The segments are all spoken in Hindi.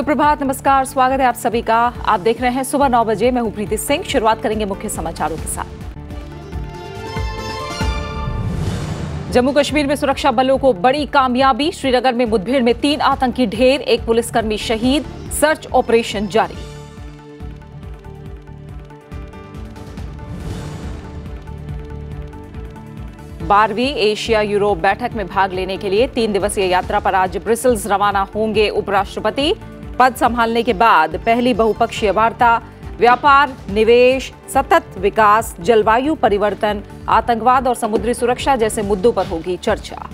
सुप्रभात नमस्कार स्वागत है आप सभी का आप देख रहे हैं सुबह नौ बजे मैं हूं प्रीति सिंह शुरुआत करेंगे मुख्य समाचारों के साथ जम्मू कश्मीर में सुरक्षा बलों को बड़ी कामयाबी श्रीनगर में मुठभेड़ में तीन आतंकी ढेर एक पुलिसकर्मी शहीद सर्च ऑपरेशन जारी बारहवीं एशिया यूरोप बैठक में भाग लेने के लिए तीन दिवसीय यात्रा पर आज ब्रिसल्स रवाना होंगे उपराष्ट्रपति पद संभालने के बाद पहली बहुपक्षीय वार्ता व्यापार निवेश सतत विकास जलवायु परिवर्तन आतंकवाद और समुद्री सुरक्षा जैसे मुद्दों पर होगी चर्चा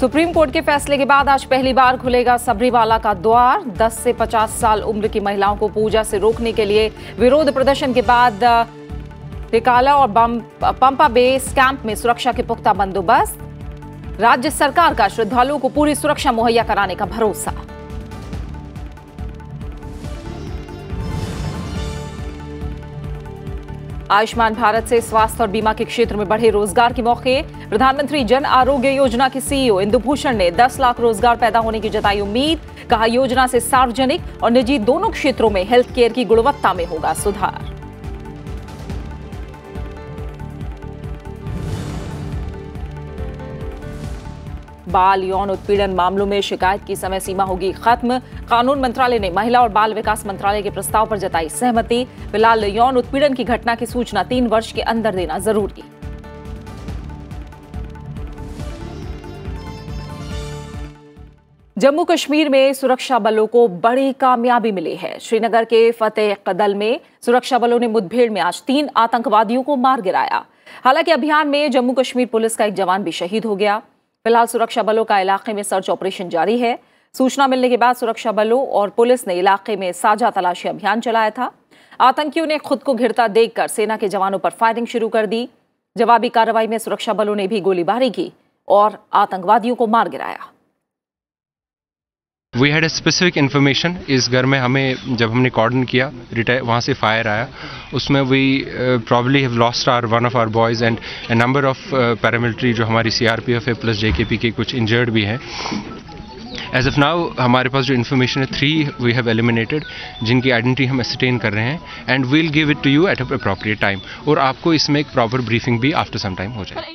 सुप्रीम कोर्ट के फैसले के बाद आज पहली बार खुलेगा सबरीवाला का द्वार 10 से 50 साल उम्र की महिलाओं को पूजा से रोकने के लिए विरोध प्रदर्शन के बाद रिकाला और पंपा बे कैंप में सुरक्षा के पुख्ता बंदोबस्त राज्य सरकार का श्रद्धालुओं को पूरी सुरक्षा मुहैया कराने का भरोसा आयुष्मान भारत से स्वास्थ्य और बीमा के क्षेत्र में बढ़े रोजगार के मौके प्रधानमंत्री जन आरोग्य योजना के सीईओ इंदुभूषण ने 10 लाख रोजगार पैदा होने की जताई उम्मीद कहा योजना से सार्वजनिक और निजी दोनों क्षेत्रों में हेल्थ केयर की गुणवत्ता में होगा सुधार बाल यौन उत्पीड़न मामलों में शिकायत की समय सीमा होगी खत्म कानून मंत्रालय ने महिला और बाल विकास मंत्रालय के प्रस्ताव पर जताई सहमति फिलहाल यौन उत्पीड़न की घटना की सूचना तीन वर्ष के अंदर देना जरूरी जम्मू कश्मीर में सुरक्षा बलों को बड़ी कामयाबी मिली है श्रीनगर के फतेह कदल में सुरक्षा बलों ने मुठभेड़ में आज तीन आतंकवादियों को मार गिराया हालांकि अभियान में जम्मू कश्मीर पुलिस का एक जवान भी शहीद हो गया फिलहाल सुरक्षा बलों का इलाके में सर्च ऑपरेशन जारी है सूचना मिलने के बाद सुरक्षा बलों और पुलिस ने इलाके में साझा तलाशी अभियान चलाया था आतंकियों ने खुद को घिरता देखकर सेना के जवानों पर फायरिंग शुरू कर दी जवाबी कार्रवाई में सुरक्षा बलों ने भी गोलीबारी की और आतंकवादियों को मार गिराया we had a specific information इस घर में हमें जब हमने कॉर्डन किया रिटायर वहाँ से फायर आया उसमें we probably have lost our one of our boys and a number of paramilitary जो हमारी सी आर पी एफ है प्लस जे के पी के कुछ इंजर्ड भी हैं एज ऑफ नाउ हमारे पास जो इन्फॉर्मेशन है थ्री वी हैव एलिमिनेटेड जिनकी आइडेंटिटी हम एसटेन कर रहे हैं and we'll give it to you at appropriate time और आपको इसमें एक प्रॉपर ब्रीफिंग भी आफ्टर सम टाइम हो जाए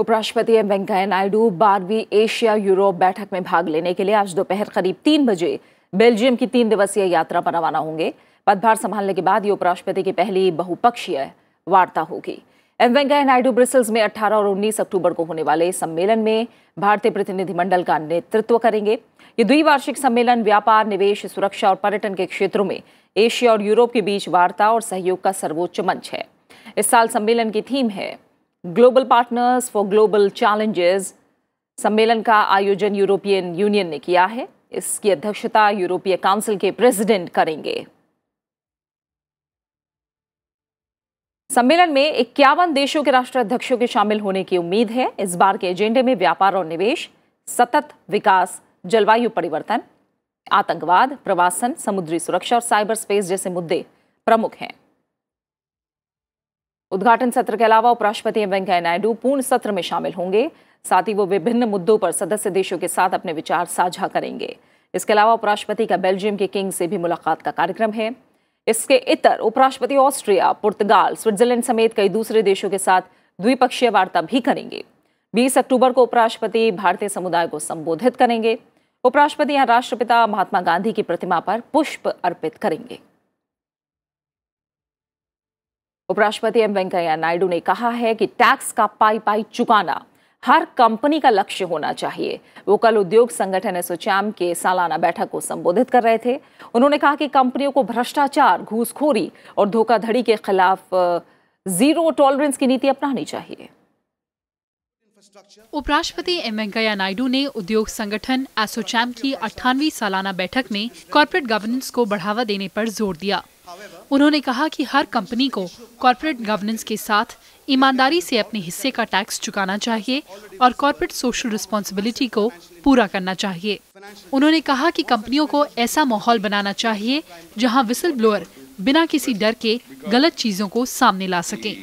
उपराष्ट्रपति एम वेंकैया नायडू बारहवीं एशिया यूरोप बैठक में भाग लेने के लिए आज दोपहर करीब तीन बजे बेल्जियम की तीन दिवसीय यात्रा पर रवाना होंगे पदभार संभालने के बाद ये उपराष्ट्रपति की पहली बहुपक्षीय वार्ता होगी एम वेंकैया नायडू ब्रिसल्स में 18 और 19 अक्टूबर को होने वाले सम्मेलन में भारतीय प्रतिनिधिमंडल का नेतृत्व करेंगे ये द्विवार्षिक सम्मेलन व्यापार निवेश सुरक्षा और पर्यटन के क्षेत्रों में एशिया और यूरोप के बीच वार्ता और सहयोग का सर्वोच्च मंच है इस साल सम्मेलन की थीम है global partners for global challenges सम्मेलन का आयोजन यूरोपियन यूनियन ने किया है इसकी अध्यक्षता यूरोपीय काउंसिल के प्रेसिडेंट करेंगे सम्मेलन में इक्यावन देशों के राष्ट्राध्यक्षों के शामिल होने की उम्मीद है इस बार के एजेंडे में व्यापार और निवेश सतत विकास जलवायु परिवर्तन आतंकवाद प्रवासन समुद्री सुरक्षा और साइबर स्पेस जैसे मुद्दे प्रमुख हैं उद्घाटन सत्र के अलावा उपराष्ट्रपति एम वेंकैया नायडू पूर्ण सत्र में शामिल होंगे साथ ही वो विभिन्न मुद्दों पर सदस्य देशों के साथ अपने विचार साझा करेंगे इसके अलावा उपराष्ट्रपति का बेल्जियम के किंग से भी मुलाकात का कार्यक्रम है इसके इतर उपराष्ट्रपति ऑस्ट्रिया पुर्तगाल स्विट्जरलैंड समेत कई दूसरे देशों के साथ द्विपक्षीय वार्ता भी करेंगे 20 अक्टूबर को उपराष्ट्रपति भारतीय समुदाय को संबोधित करेंगे उपराष्ट्रपति यहाँ राष्ट्रपिता महात्मा गांधी की प्रतिमा पर पुष्प अर्पित करेंगे उपराष्ट्रपति एम वेंकैया नायडू ने कहा है कि टैक्स का पाई पाई चुकाना हर कंपनी का लक्ष्य होना चाहिए वो कल उद्योग संगठन एसोचैम के सालाना बैठक को संबोधित कर रहे थे उन्होंने कहा कि कंपनियों को भ्रष्टाचार घूसखोरी और धोखाधड़ी के खिलाफ जीरो टॉलरेंस की नीति अपनानी चाहिए उपराष्ट्रपति एम वेंकैया नायडू ने उद्योग संगठन एसोचैम की अट्ठानवी सालाना बैठक में कॉरपोरेट गवर्नेंस को बढ़ावा देने पर जोर दिया उन्होंने कहा कि हर कंपनी को कॉरपोरेट गवर्नेंस के साथ ईमानदारी से अपने हिस्से का टैक्स चुकाना चाहिए और कॉरपोरेट सोशल रिस्पॉन्सिबिलिटी को पूरा करना चाहिए उन्होंने कहा कि कंपनियों को ऐसा माहौल बनाना चाहिए जहां विसल ब्लोअर बिना किसी डर के गलत चीजों को सामने ला सके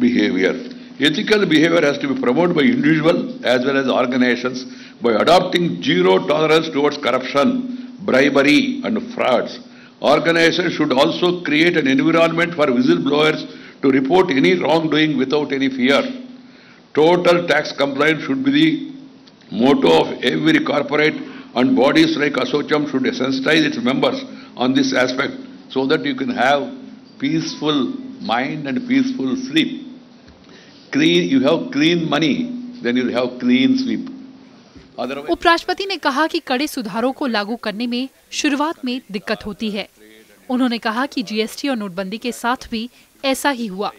behavior. Ethical behavior has to be promoted by individuals as well as organizations by adopting zero tolerance towards corruption, bribery and frauds. Organizations should also create an environment for whistleblowers to report any wrongdoing without any fear. Total tax compliance should be the motto of every corporate and bodies like Asocham should sensitize its members on this aspect so that you can have peaceful mind and peaceful sleep. Clean you have clean money then you have clean sweep उपराष्ट्रपति ने कहा कि कड़े सुधारों को लागू करने में शुरुआत में दिक्कत होती है उन्होंने कहा कि जीएसटी और नोटबंदी के साथ भी ऐसा ही हुआ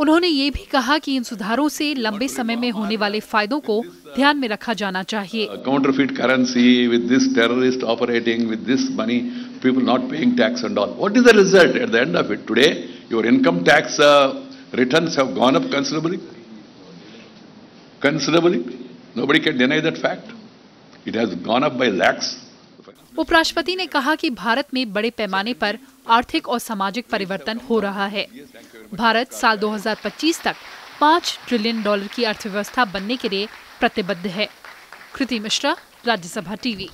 उन्होंने ये भी कहा कि इन सुधारों से लंबे समय में होने वाले फायदों को ध्यान में रखा जाना चाहिए counterfeit currency with this terrorist operating with this money people not paying tax and all what is the result at the end of it today your income tax returns have gone up considerably. Considerably. Nobody can deny that fact. It has gone up by lakhs. उपराष्ट्रपति ने कहा कि भारत में बड़े पैमाने पर आर्थिक और सामाजिक परिवर्तन हो रहा है भारत साल 2025 तक 5 ट्रिलियन डॉलर की अर्थव्यवस्था बनने के लिए प्रतिबद्ध है कृति मिश्रा राज्यसभा टीवी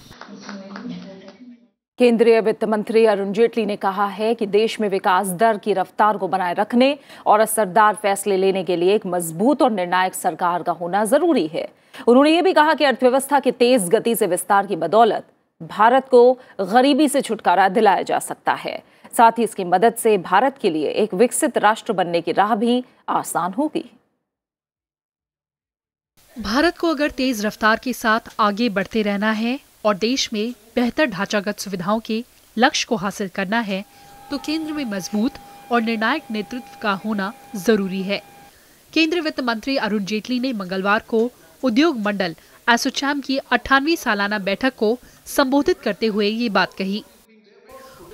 केंद्रीय वित्त मंत्री अरुण जेटली ने कहा है कि देश में विकास दर की रफ्तार को बनाए रखने और असरदार फैसले लेने के लिए एक मजबूत और निर्णायक सरकार का होना जरूरी है उन्होंने ये भी कहा कि अर्थव्यवस्था के तेज गति से विस्तार की बदौलत भारत को गरीबी से छुटकारा दिलाया जा सकता है साथ ही इसकी मदद से भारत के लिए एक विकसित राष्ट्र बनने की राह भी आसान होगी भारत को अगर तेज रफ्तार के साथ आगे बढ़ते रहना है और देश में बेहतर ढांचागत सुविधाओं के लक्ष्य को हासिल करना है तो केंद्र में मजबूत और निर्णायक नेतृत्व का होना जरूरी है केंद्रीय वित्त मंत्री अरुण जेटली ने मंगलवार को उद्योग मंडल एसोचैम की अठानवी सालाना बैठक को संबोधित करते हुए ये बात कही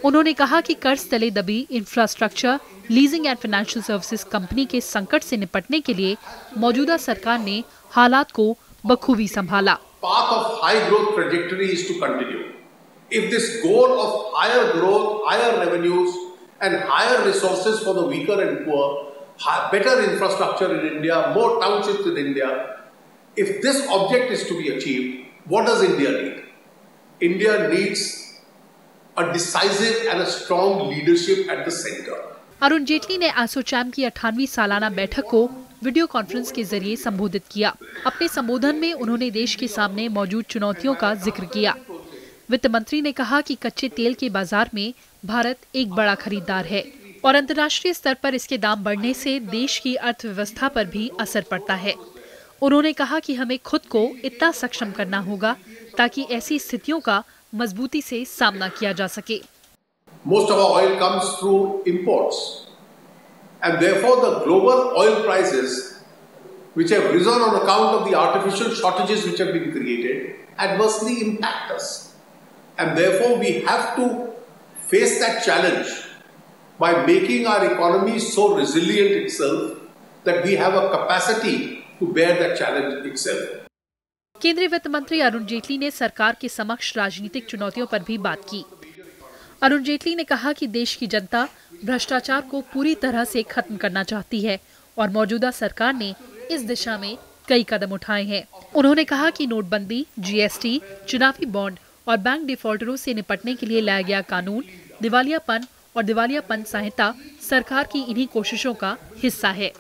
उन्होंने कहा कि कर्ज तले दबी infrastructure leasing and financial services company के संकट से निपटने के लिए मौजूदा सरकार ने हालात को बखूबी संभाला path of high growth trajectory is to continue. If this goal of higher growth, higher revenues and higher resources for the weaker and poor, better infrastructure in India, more townships in India, if this object is to be achieved, what does India need? India needs a decisive and a strong leadership at the center. Arun Jaitley ने एसोचैम की अठानवी सालाना बैठक को वीडियो कॉन्फ्रेंस के जरिए संबोधित किया अपने संबोधन में उन्होंने देश के सामने मौजूद चुनौतियों का जिक्र किया वित्त मंत्री ने कहा कि कच्चे तेल के बाजार में भारत एक बड़ा खरीदार है और अंतर्राष्ट्रीय स्तर पर इसके दाम बढ़ने से देश की अर्थव्यवस्था पर भी असर पड़ता है उन्होंने कहा कि हमें खुद को इतना सक्षम करना होगा ताकि ऐसी स्थितियों का मजबूती से सामना किया जा सके Most of our oil comes through imports. And therefore, the global oil prices, which have risen on account of the artificial shortages which have been created, adversely impact us. And therefore, we have to face that challenge by making our economy so resilient itself that we have a capacity to bear that challenge itself. केंद्रीय वित्त मंत्री अरुण जेटली ने सरकार के समक्ष राजनीतिक चुनौतियों पर भी बात की अरुण जेटली ने कहा कि देश की जनता भ्रष्टाचार को पूरी तरह से खत्म करना चाहती है और मौजूदा सरकार ने इस दिशा में कई कदम उठाए हैं उन्होंने कहा कि नोटबंदी जीएसटी चुनावी बॉन्ड और बैंक डिफॉल्टरों से निपटने के लिए लाया गया कानून दिवालियापन और दिवालियापन संहिता सरकार की इन्हीं कोशिशों का हिस्सा है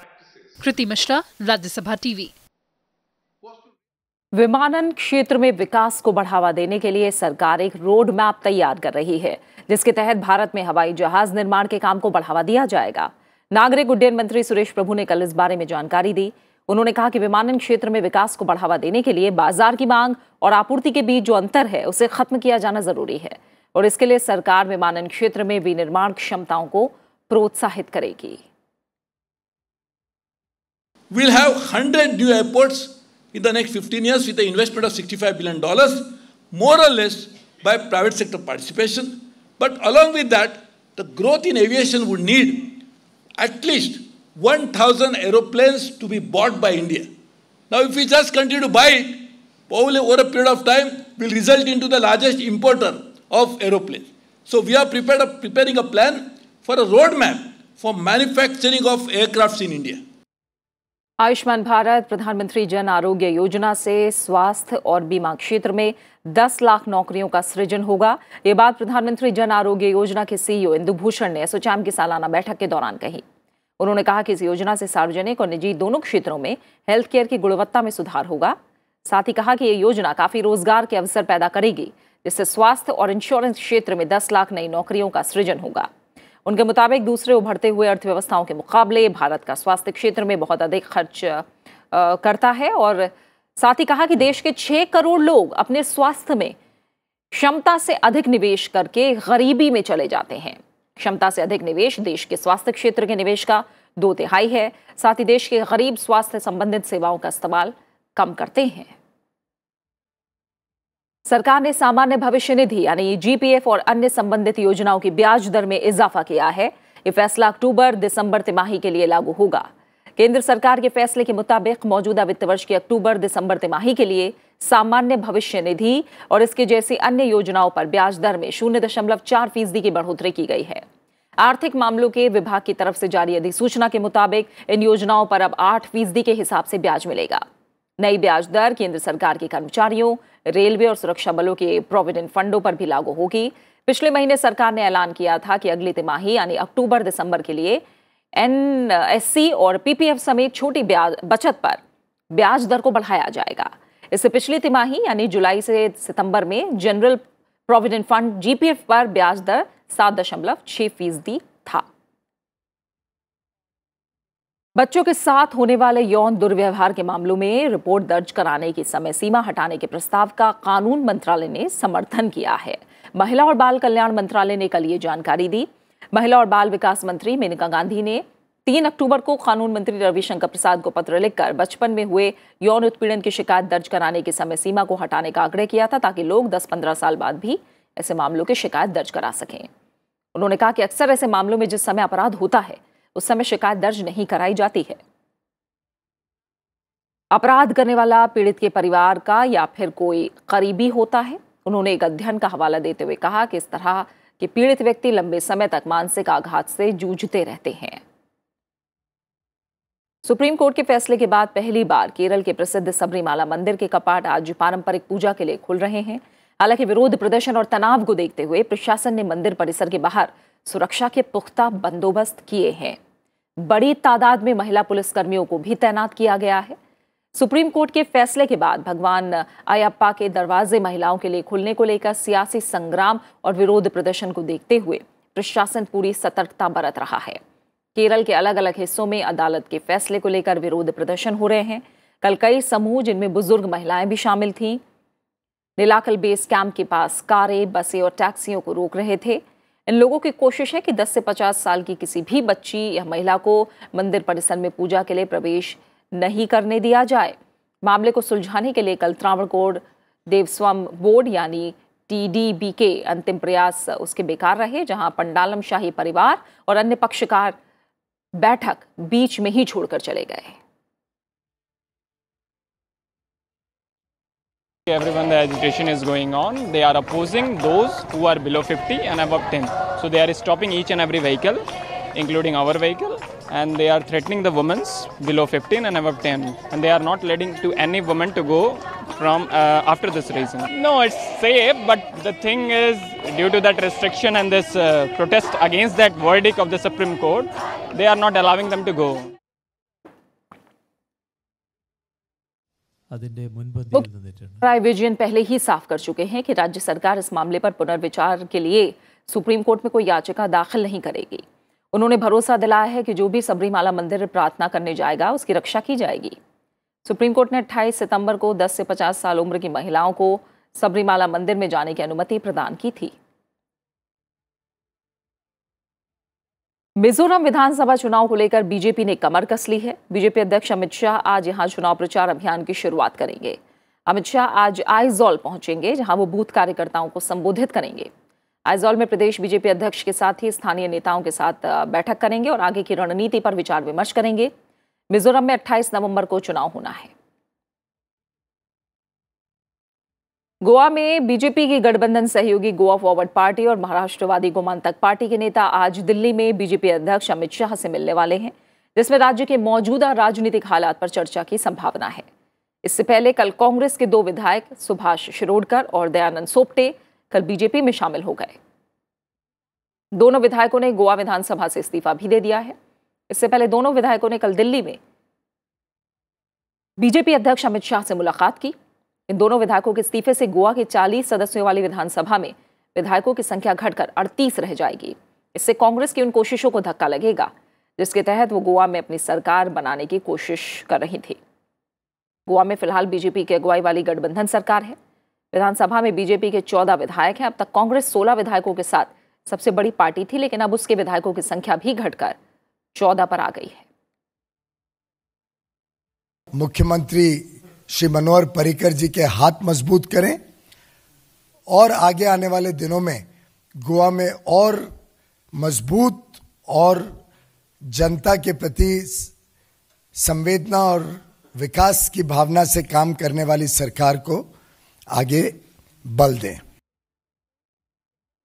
कृति मिश्रा राज्यसभा टीवी विमानन क्षेत्र में विकास को बढ़ावा देने के लिए सरकार एक रोड मैप तैयार कर रही है जिसके तहत भारत में हवाई जहाज निर्माण के काम को बढ़ावा दिया जाएगा नागरिक उड्डयन मंत्री सुरेश प्रभु ने कल इस बारे में जानकारी दी उन्होंने कहा कि विमानन क्षेत्र में विकास को बढ़ावा देने के लिए बाजार की मांग और आपूर्ति के बीच जो अंतर है उसे खत्म किया जाना जरूरी है और इसके लिए सरकार विमानन क्षेत्र में विनिर्माण क्षमताओं को प्रोत्साहित करेगी We'll have 100 new airports in the next 15 years with an investment of $65 billion, more or less by private sector participation. But along with that, the growth in aviation would need at least 1,000 aeroplanes to be bought by India. Now, if we just continue to buy it, probably over a period of time, will result into the largest importer of aeroplanes. So we are prepared, preparing a plan for a roadmap for manufacturing of aircrafts in India. Ayushman Bharat प्रधानमंत्री जन आरोग्य योजना से स्वास्थ्य और बीमा क्षेत्र में 10 लाख नौकरियों का सृजन होगा ये बात प्रधानमंत्री जन आरोग्य योजना के सीईओ e इंदुभूषण ने एसोचैम की सालाना बैठक के दौरान कही उन्होंने कहा कि इस योजना से सार्वजनिक और निजी दोनों क्षेत्रों में हेल्थ केयर की गुणवत्ता में सुधार होगा साथ ही कहा कि ये योजना काफी रोजगार के अवसर पैदा करेगी जिससे स्वास्थ्य और इंश्योरेंस क्षेत्र में दस लाख नई नौकरियों का सृजन होगा उनके मुताबिक दूसरे उभरते हुए अर्थव्यवस्थाओं के मुकाबले भारत का स्वास्थ्य क्षेत्र में बहुत अधिक खर्च करता है और साथ ही कहा कि देश के छः करोड़ लोग अपने स्वास्थ्य में क्षमता से अधिक निवेश करके गरीबी में चले जाते हैं क्षमता से अधिक निवेश देश के स्वास्थ्य क्षेत्र के निवेश का दो तिहाई है साथ ही देश के गरीब स्वास्थ्य संबंधित सेवाओं का इस्तेमाल कम करते हैं सरकार ने सामान्य भविष्य निधि यानी जीपीएफ और अन्य संबंधित योजनाओं की ब्याज दर में इजाफा किया है ये फैसला अक्टूबर दिसंबर तिमाही के लिए लागू होगा केंद्र सरकार के फैसले के मुताबिक मौजूदा वित्त वर्ष के अक्टूबर दिसंबर तिमाही के लिए सामान्य भविष्य निधि और इसके जैसी अन्य योजनाओं पर ब्याज दर में शून्य दशमलव चार फीसदी की बढ़ोतरी की गई है आर्थिक मामलों के विभाग की तरफ से जारी अधिसूचना के मुताबिक इन योजनाओं पर अब आठ फीसदी के हिसाब से ब्याज मिलेगा नई ब्याज दर केंद्र सरकार के कर्मचारियों रेलवे और सुरक्षा बलों के प्रोविडेंट फंडों पर भी लागू होगी पिछले महीने सरकार ने ऐलान किया था कि अगली तिमाही यानी अक्टूबर दिसंबर के लिए एन और पीपीएफ समेत छोटी ब्याज बचत पर ब्याज दर को बढ़ाया जाएगा इससे पिछली तिमाही यानी जुलाई से सितंबर में जनरल प्रोविडेंट फंड जीपीएफ पर ब्याज दर सात दशमलव छः फीसदी बच्चों के साथ होने वाले यौन दुर्व्यवहार के मामलों में रिपोर्ट दर्ज कराने की समय सीमा हटाने के प्रस्ताव का कानून मंत्रालय ने समर्थन किया है महिला और बाल कल्याण मंत्रालय ने कल ये जानकारी दी महिला और बाल विकास मंत्री मेनका गांधी ने तीन अक्टूबर को कानून मंत्री रविशंकर प्रसाद को पत्र लिखकर बचपन में हुए यौन उत्पीड़न की शिकायत दर्ज कराने की समय सीमा को हटाने का आग्रह किया था ताकि लोग दस पंद्रह साल बाद भी ऐसे मामलों की शिकायत दर्ज करा सकें उन्होंने कहा कि अक्सर ऐसे मामलों में जिस समय अपराध होता है उस समय शिकायत दर्ज नहीं कराई जाती है अपराध करने वाला पीड़ित के परिवार का या फिर कोई करीबी होता है उन्होंने एक अध्ययन का हवाला देते हुए कहा कि इस तरह के पीड़ित व्यक्ति लंबे समय तक मानसिक आघात से जूझते रहते हैं सुप्रीम कोर्ट के फैसले के बाद पहली बार केरल के प्रसिद्ध सबरीमाला मंदिर के कपाट आज पारंपरिक पूजा के लिए खुल रहे हैं हालांकि विरोध प्रदर्शन और तनाव को देखते हुए प्रशासन ने मंदिर परिसर के बाहर सुरक्षा के पुख्ता बंदोबस्त किए हैं बड़ी तादाद में महिला पुलिसकर्मियों को भी तैनात किया गया है सुप्रीम कोर्ट के फैसले के बाद भगवान अयप्पा के दरवाजे महिलाओं के लिए खुलने को लेकर सियासी संग्राम और विरोध प्रदर्शन को देखते हुए प्रशासन पूरी सतर्कता बरत रहा है केरल के अलग अलग हिस्सों में अदालत के फैसले को लेकर विरोध प्रदर्शन हो रहे हैं कल कई समूह जिनमें बुजुर्ग महिलाएं भी शामिल थीं नीलाकल बेस कैंप के पास कारें बसें और टैक्सियों को रोक रहे थे इन लोगों की कोशिश है कि 10 से 50 साल की किसी भी बच्ची या महिला को मंदिर परिसर में पूजा के लिए प्रवेश नहीं करने दिया जाए मामले को सुलझाने के लिए कल त्रावणकोट देवस्वम बोर्ड यानी टीडीबी के अंतिम प्रयास उसके बेकार रहे जहां पंडालम शाही परिवार और अन्य पक्षकार बैठक बीच में ही छोड़कर चले गए हैं Everyone, the agitation is going on. They are opposing those who are below 50 and above 10. So they are stopping each and every vehicle, including our vehicle, and they are threatening the women below 15 and above 10. And they are not letting to any woman to go from uh, after this reason. No, it's safe, but the thing is, due to that restriction and this uh, protest against that verdict of the Supreme Court, they are not allowing them to go. അതിന്റെ विजय पहले ही साफ कर चुके हैं कि राज्य सरकार इस मामले पर पुनर्विचार के लिए सुप्रीम कोर्ट में कोई याचिका दाखिल नहीं करेगी उन्होंने भरोसा दिलाया है कि जो भी सबरीमाला मंदिर प्रार्थना करने जाएगा उसकी रक्षा की जाएगी सुप्रीम कोर्ट ने 28 सितंबर को 10 से 50 साल उम्र की महिलाओं को सबरीमाला मंदिर में जाने की अनुमति प्रदान की थी मिजोरम विधानसभा चुनाव को लेकर बीजेपी ने कमर कस ली है बीजेपी अध्यक्ष अमित शाह आज यहां चुनाव प्रचार अभियान की शुरुआत करेंगे अमित शाह आज आइजॉल पहुंचेंगे जहां वो बूथ कार्यकर्ताओं को संबोधित करेंगे आइजॉल में प्रदेश बीजेपी अध्यक्ष के साथ ही स्थानीय नेताओं के साथ बैठक करेंगे और आगे की रणनीति पर विचार विमर्श करेंगे मिजोरम में अट्ठाईस नवम्बर को चुनाव होना है गोवा में बीजेपी की गठबंधन सहयोगी गोवा फॉरवर्ड पार्टी और महाराष्ट्रवादी गोमांतक पार्टी के नेता आज दिल्ली में बीजेपी अध्यक्ष अमित शाह से मिलने वाले हैं जिसमें राज्य के मौजूदा राजनीतिक हालात पर चर्चा की संभावना है इससे पहले कल कांग्रेस के दो विधायक सुभाष शिरोडकर और दयानंद सोपटे कल बीजेपी में शामिल हो गए दोनों विधायकों ने गोवा विधानसभा से इस्तीफा भी दे दिया है इससे पहले दोनों विधायकों ने कल दिल्ली में बीजेपी अध्यक्ष अमित शाह से मुलाकात की इन दोनों विधायकों के इस्तीफे से गोवा के 40 सदस्यों वाली विधानसभा में विधायकों की संख्या घटकर 38 रह जाएगी इससे कांग्रेस की उन कोशिशों को धक्का लगेगा जिसके तहत वो गोवा में अपनी सरकार बनाने की कोशिश कर रही थी गोवा में फिलहाल बीजेपी की अगुवाई वाली गठबंधन सरकार है विधानसभा में बीजेपी के चौदह विधायक हैं अब तक कांग्रेस सोलह विधायकों के साथ सबसे बड़ी पार्टी थी लेकिन अब उसके विधायकों की संख्या भी घटकर चौदह पर आ गई है मुख्यमंत्री श्री मनोहर पर्रिकर जी के हाथ मजबूत करें और आगे आने वाले दिनों में गोवा में और मजबूत और जनता के प्रति संवेदना और विकास की भावना से काम करने वाली सरकार को आगे बल दें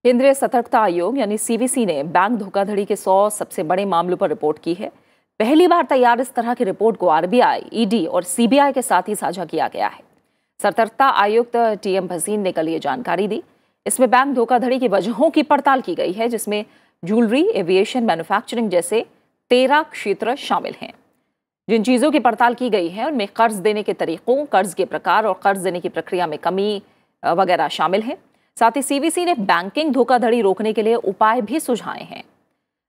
केंद्रीय सतर्कता आयोग यानी सीबीसी ने बैंक धोखाधड़ी के सौ सबसे बड़े मामलों पर रिपोर्ट की है पहली बार तैयार इस तरह की रिपोर्ट को आरबीआई, ईडी और सीबीआई के साथ ही साझा किया गया है सतर्कता आयुक्त टी एम भसीन ने कल ये जानकारी दी इसमें बैंक धोखाधड़ी की वजहों की पड़ताल की गई है जिसमें ज्वेलरी एविएशन मैन्युफैक्चरिंग जैसे तेरह क्षेत्र शामिल हैं जिन चीज़ों की पड़ताल की गई है उनमें कर्ज देने के तरीकों कर्ज के प्रकार और कर्ज देने की प्रक्रिया में कमी वगैरह शामिल है साथ ही सी ने बैंकिंग धोखाधड़ी रोकने के लिए उपाय भी सुझाए हैं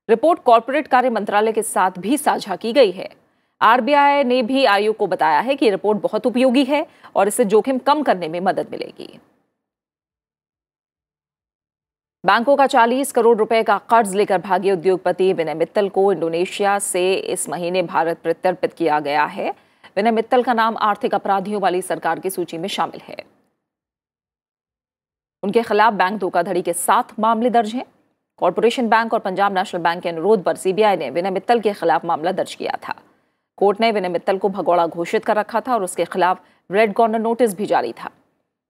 रिपोर्ट कॉरपोरेट कार्य मंत्रालय के साथ भी साझा की गई है आरबीआई ने भी आयोग को बताया है कि रिपोर्ट बहुत उपयोगी है और इससे जोखिम कम करने में मदद मिलेगी बैंकों का 40 करोड़ रुपए का कर्ज लेकर भागे उद्योगपति विनय मित्तल को इंडोनेशिया से इस महीने भारत प्रत्यर्पित किया गया है विनय मित्तल का नाम आर्थिक अपराधियों वाली सरकार की सूची में शामिल है उनके खिलाफ बैंक धोखाधड़ी के सात मामले दर्ज हैं कॉरपोरेशन बैंक और पंजाब नेशनल बैंक के अनुरोध पर सीबीआई ने विनय मित्तल के खिलाफ मामला दर्ज किया था कोर्ट ने विनय मित्तल को भगोड़ा घोषित कर रखा था और उसके खिलाफ रेड कॉर्नर नोटिस भी जारी था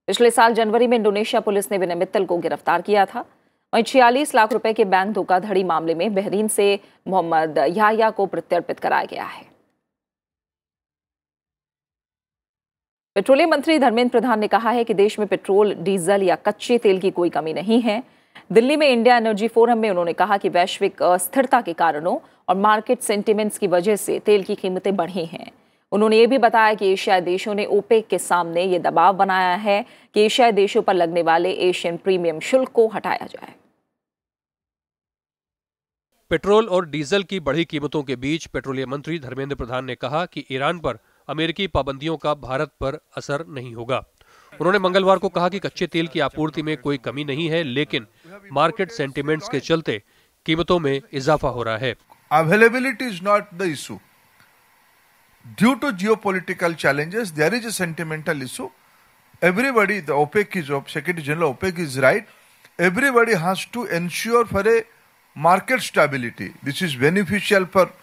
पिछले साल जनवरी में इंडोनेशिया पुलिस ने विनय मित्तल को गिरफ्तार किया था वहीं छियालीस लाख रुपए के बैंक धोखाधड़ी मामले में बहरीन से मोहम्मद याहिया को प्रत्यर्पित कराया गया है पेट्रोलियम मंत्री धर्मेंद्र प्रधान ने कहा है कि देश में पेट्रोल डीजल या कच्चे तेल की कोई कमी नहीं है दिल्ली में इंडिया एनर्जी फोरम में उन्होंने कहा कि वैश्विक अस्थिरता के कारणों और मार्केट सेंटिमेंट्स की वजह से तेल की कीमतें बढ़ी हैं उन्होंने ये भी बताया कि एशियाई देशों ने ओपेक के सामने ये दबाव बनाया है कि एशियाई देशों पर लगने वाले एशियन प्रीमियम शुल्क को हटाया जाए पेट्रोल और डीजल की बढ़ी कीमतों के बीच पेट्रोलियम मंत्री धर्मेंद्र प्रधान ने कहा कि ईरान पर अमेरिकी पाबंदियों का भारत पर असर नहीं होगा उन्होंने मंगलवार को कहा कि कच्चे तेल की आपूर्ति में कोई कमी नहीं है लेकिन मार्केट सेंटीमेंट्स के चलते कीमतों में इजाफा हो रहा है availability is not the issue due to geopolitical challenges there is until issue everybody OPEC is secretary general OPEC is right everybody has to ensure for a market stability this is beneficial for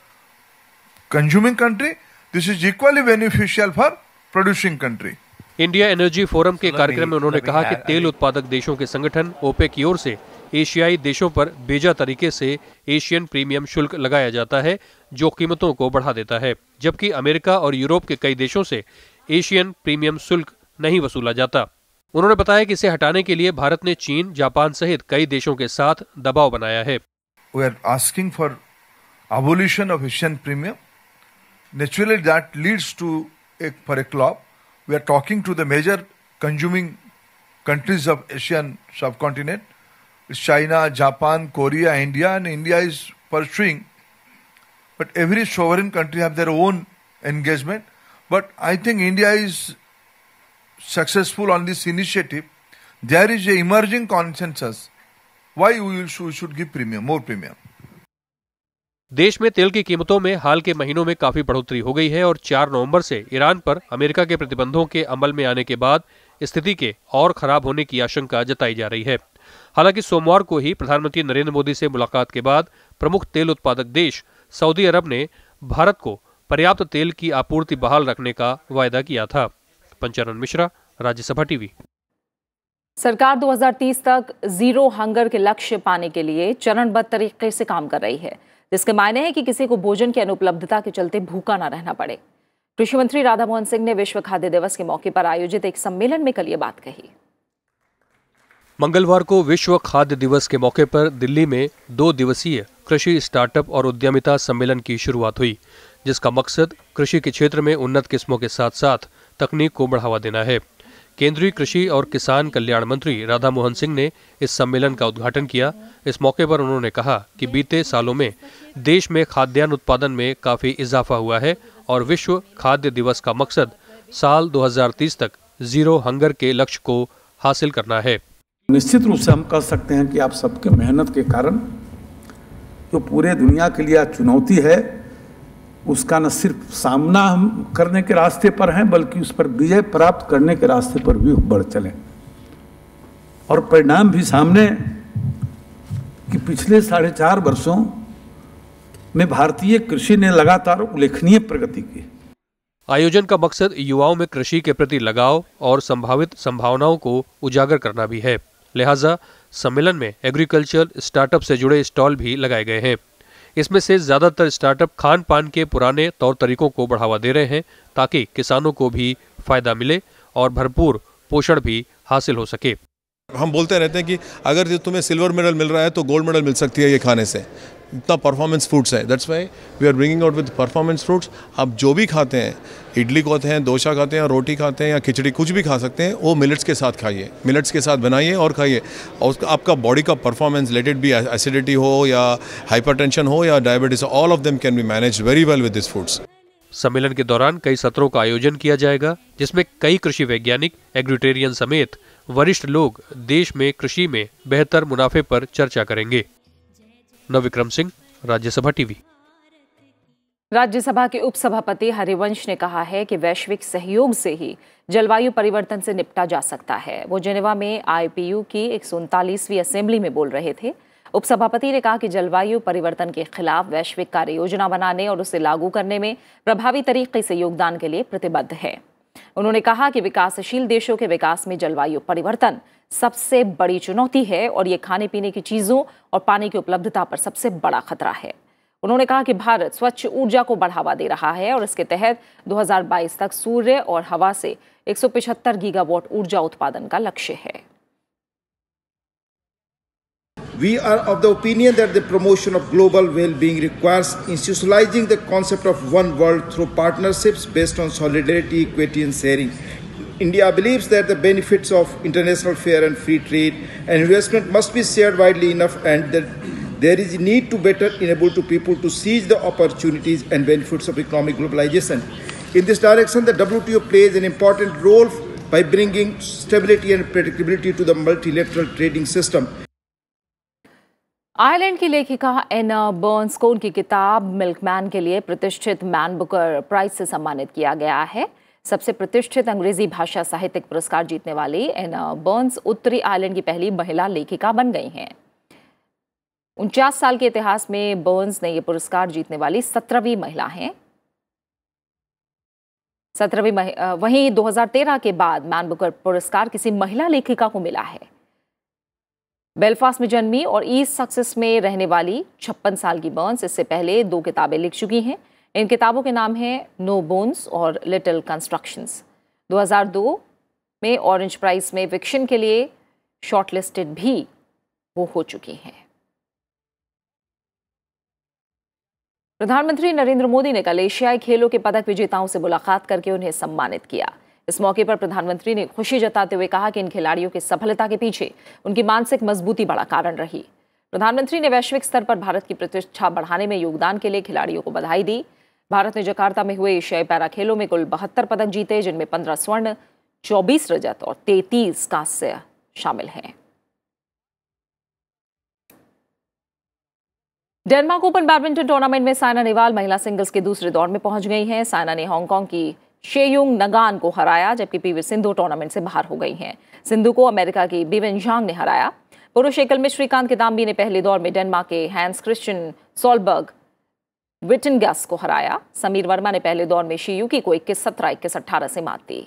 consuming country this is equally beneficial for producing country India energy forum के कार्यक्रम में उन्होंने कहा कि तेल उत्पादक देशों के संगठन ओपेक की ओर से एशियाई देशों पर बेजा तरीके से एशियन प्रीमियम शुल्क लगाया जाता है जो कीमतों को बढ़ा देता है जबकि अमेरिका और यूरोप के कई देशों से एशियन प्रीमियम शुल्क नहीं वसूला जाता उन्होंने बताया कि इसे हटाने के लिए भारत ने चीन जापान सहित कई देशों के साथ दबाव बनाया है for of Asian premium naturally that leads to एक for a clap we are talking to the major consuming countries of Asian subcontinent. China, Japan, Korea, India, and India is pursuing. But every sovereign country have their own engagement. But I think India is successful on this initiative. There is a emerging consensus why we should give premium, more premium. देश में तेल की कीमतों में हाल के महीनों में काफी बढ़ोतरी हो गई है और 4 नवंबर से ईरान पर अमेरिका के प्रतिबंधों के अमल में आने के बाद स्थिति के और खराब होने की आशंका जताई जा रही है हालांकि सोमवार को ही प्रधानमंत्री नरेंद्र मोदी से मुलाकात के बाद प्रमुख तेल उत्पादक देश सऊदी अरब ने भारत को पर्याप्त तेल की आपूर्ति बहाल रखने का वायदा किया था पंचानंद मिश्रा राज्यसभा टीवी सरकार 2030 तक जीरो हंगर के लक्ष्य पाने के लिए चरणबद्ध तरीके से काम कर रही है जिसके मायने हैं कि किसी को भोजन की अनुपलब्धता के चलते भूखा न रहना पड़े कृषि मंत्री राधामोहन सिंह ने विश्व खाद्य दिवस के मौके पर आयोजित एक सम्मेलन में कल ये बात कही मंगलवार को विश्व खाद्य दिवस के मौके पर दिल्ली में दो दिवसीय कृषि स्टार्टअप और उद्यमिता सम्मेलन की शुरुआत हुई जिसका मकसद कृषि के क्षेत्र में उन्नत किस्मों के साथ साथ तकनीक को बढ़ावा देना है केंद्रीय कृषि और किसान कल्याण मंत्री राधा मोहन सिंह ने इस सम्मेलन का उद्घाटन किया इस मौके पर उन्होंने कहा कि बीते सालों में देश में खाद्यान्न उत्पादन में काफी इजाफा हुआ है और विश्व खाद्य दिवस का मकसद साल 2030 तक जीरो हंगर के लक्ष्य को हासिल करना है निश्चित रूप से हम कह सकते हैं कि आप सबके मेहनत के कारण जो पूरे दुनिया के लिए चुनौती है उसका न सिर्फ सामना हम करने के रास्ते पर हैं बल्कि उस पर विजय प्राप्त करने के रास्ते पर भी बढ़ चलें और परिणाम भी सामने कि पिछले साढ़े चार वर्षों में भारतीय कृषि ने लगातार उल्लेखनीय प्रगति की आयोजन का मकसद युवाओं में कृषि के प्रति लगाव और संभावित संभावनाओं को उजागर करना भी है लिहाजा सम्मेलन में एग्रीकल्चर स्टार्टअप से जुड़े स्टॉल भी लगाए गए हैं इसमें से ज़्यादातर स्टार्टअप खान पान के पुराने तौर तरीकों को बढ़ावा दे रहे हैं ताकि किसानों को भी फायदा मिले और भरपूर पोषण भी हासिल हो सके हम बोलते रहते हैं कि अगर तुम्हें सिल्वर मेडल मिल रहा है तो गोल्ड मेडल मिल सकती है ये खाने से इतना परफॉर्मेंस फूड्स है that's why we are bringing out with performance foods आप जो भी खाते हैं इडली खाते हैं दोशा खाते हैं रोटी खाते हैं या खिचड़ी कुछ भी खा सकते हैं वो मिलट्स के साथ खाइए मिलट्स के साथ बनाइए और खाइए और उसका आपका बॉडी का परफॉर्मेंस रिलेटेड भी एसिडिटी हो या हाइपर हो या diabetes all of them can be manage very well with this foods सम्मेलन के दौरान कई सत्रों का आयोजन किया जाएगा जिसमें कई कृषि वैज्ञानिक एग्रीटेरियन समेत वरिष्ठ लोग देश में कृषि में बेहतर मुनाफे पर चर्चा करेंगे नविक्रम सिंह राज्यसभा टीवी राज्यसभा के उपसभापति हरिवंश ने कहा है कि वैश्विक सहयोग से ही जलवायु परिवर्तन से निपटा जा सकता है वो जेनेवा में आईपीयू की एक असेंबली में बोल रहे थे उपसभापति ने कहा कि जलवायु परिवर्तन के खिलाफ वैश्विक कार्य योजना बनाने और उसे लागू करने में प्रभावी तरीके से योगदान के लिए प्रतिबद्ध है उन्होंने कहा कि विकासशील देशों के विकास में जलवायु परिवर्तन सबसे बड़ी चुनौती है और ये खाने पीने की चीज़ों और पानी की उपलब्धता पर सबसे बड़ा खतरा है उन्होंने कहा कि भारत स्वच्छ ऊर्जा को बढ़ावा दे रहा है और इसके तहत 2022 तक सूर्य और हवा से 175 गीगावाट ऊर्जा उत्पादन का लक्ष्य है We are of the opinion that the promotion of global well-being requires institutionalizing the concept of one world through partnerships based on solidarity, equity and sharing. India believes that the benefits of international fair and free trade and investment must be shared widely enough and that there is a need to better enable to people to seize the opportunities and benefits of economic globalization. In this direction, the WTO plays an important role by bringing stability and predictability to the multilateral trading system. Ireland की लेखिका एना बर्न्स की किताब मिल्कमैन के लिए प्रतिष्ठित मैन बुकर प्राइज से सम्मानित किया गया है सबसे प्रतिष्ठित अंग्रेजी भाषा साहित्यिक पुरस्कार जीतने वाली एना बर्न्स उत्तरी आयरलैंड की पहली महिला लेखिका बन गई हैं उनचास साल के इतिहास में बर्न्स ने ये पुरस्कार जीतने वाली सत्रहवीं महिला हैं सत्रहवीं वहीं 2013 के बाद मैन बुकर पुरस्कार किसी महिला लेखिका को मिला है बेलफास्ट में जन्मी और ईस्ट सक्सेस में रहने वाली छप्पन साल की बर्न्स इससे पहले दो किताबें लिख चुकी हैं इन किताबों के नाम हैं नो बोन्स और लिटिल कंस्ट्रक्शंस 2002 में ऑरेंज प्राइज में विक्शन के लिए शॉर्टलिस्टेड भी वो हो चुकी हैं प्रधानमंत्री नरेंद्र मोदी ने कल एशियाई खेलों के पदक विजेताओं से मुलाकात करके उन्हें सम्मानित किया इस मौके पर प्रधानमंत्री ने खुशी जताते हुए कहा कि इन खिलाड़ियों की सफलता के पीछे उनकी मानसिक मजबूती बड़ा कारण रही प्रधानमंत्री ने वैश्विक स्तर पर भारत की प्रतिष्ठा बढ़ाने में योगदान के लिए खिलाड़ियों को बधाई दी भारत ने जकार्ता में हुए एशियाई पैरा खेलों में कुल बहत्तर पदक जीते जिनमें पंद्रह स्वर्ण चौबीस रजत और तैतीस कांस्य शामिल हैं डेनमार्क ओपन बैडमिंटन टूर्नामेंट में सायना नेहवाल महिला सिंगल्स के दूसरे दौर में पहुंच गई हैं सायना ने हांगकांग की शेयुंग नगान को हराया जबकि पीवी सिंधु टूर्नामेंट से बाहर हो गई हैं सिंधु को अमेरिका की बिविन झांग ने हराया पुरुष एकल में श्रीकांत किदाम्बी ने पहले दौर में डेनमार्क के हैंस क्रिश्चियन सोलबर्ग विटनगस को हराया समीर वर्मा ने पहले दौर में शीयुकी को इक्कीस सत्रह इक्कीस अट्ठारह से मात दी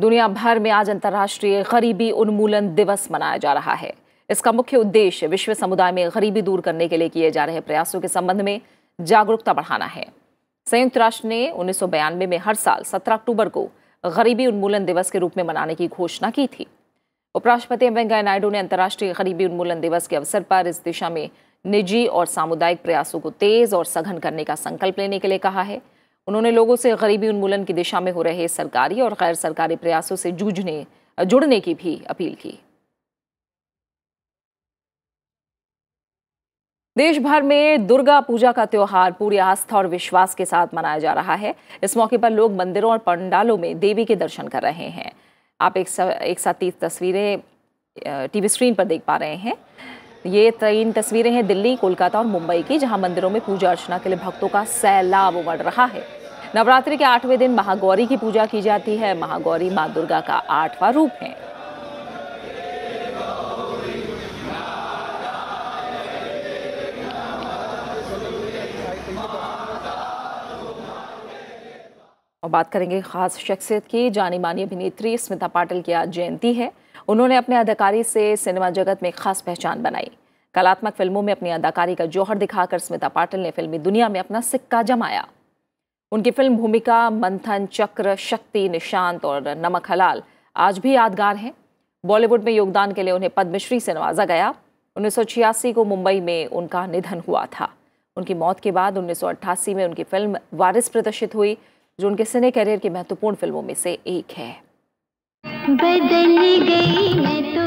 दुनिया भर में आज अंतर्राष्ट्रीय गरीबी उन्मूलन दिवस मनाया जा रहा है इसका मुख्य उद्देश्य विश्व समुदाय में गरीबी दूर करने के लिए किए जा रहे प्रयासों के संबंध में जागरूकता बढ़ाना है संयुक्त राष्ट्र ने उन्नीस में हर साल 17 अक्टूबर को गरीबी उन्मूलन दिवस के रूप में मनाने की घोषणा की थी उपराष्ट्रपति एम वेंकैया नायडू ने अंतर्राष्ट्रीय गरीबी उन्मूलन दिवस के अवसर पर इस दिशा में निजी और सामुदायिक प्रयासों को तेज और सघन करने का संकल्प लेने के लिए कहा है उन्होंने लोगों से गरीबी उन्मूलन की दिशा में हो रहे सरकारी और गैर सरकारी प्रयासों से जूझने जुड़ने की भी अपील की देश भर में दुर्गा पूजा का त्यौहार पूरी आस्था और विश्वास के साथ मनाया जा रहा है इस मौके पर लोग मंदिरों और पंडालों में देवी के दर्शन कर रहे हैं आप एक, सा, एक साथ तीस तस्वीरें टीवी स्क्रीन पर देख पा रहे हैं ये तीन तस्वीरें हैं दिल्ली कोलकाता और मुंबई की जहां मंदिरों में पूजा अर्चना के लिए भक्तों का सैलाब उमड़ रहा है नवरात्रि के आठवें दिन महागौरी की पूजा की जाती है महागौरी माँ दुर्गा का आठवां रूप है और बात करेंगे ख़ास शख्सियत की जानी मानी अभिनेत्री स्मिता पाटिल की आज जयंती है उन्होंने अपने अदाकारी से सिनेमा जगत में खास पहचान बनाई कलात्मक फिल्मों में अपनी अदाकारी का जौहर दिखाकर स्मिता पाटिल ने फिल्मी दुनिया में अपना सिक्का जमाया उनकी फिल्म भूमिका मंथन चक्र शक्ति निशांत और नमक हलाल आज भी यादगार हैं बॉलीवुड में योगदान के लिए उन्हें पद्मश्री से नवाजा गया उन्नीस को मुंबई में उनका निधन हुआ था उनकी मौत के बाद उन्नीस में उनकी फिल्म वारिस प्रदर्शित हुई जो उनके सिने करियर की महत्वपूर्ण फिल्मों में से एक है बदली गई मैं तो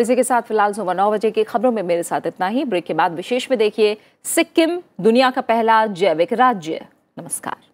और इसी के साथ फिलहाल सुबह नौ बजे की खबरों में मेरे साथ इतना ही ब्रेक के बाद विशेष में देखिए सिक्किम दुनिया का पहला जैविक राज्य नमस्कार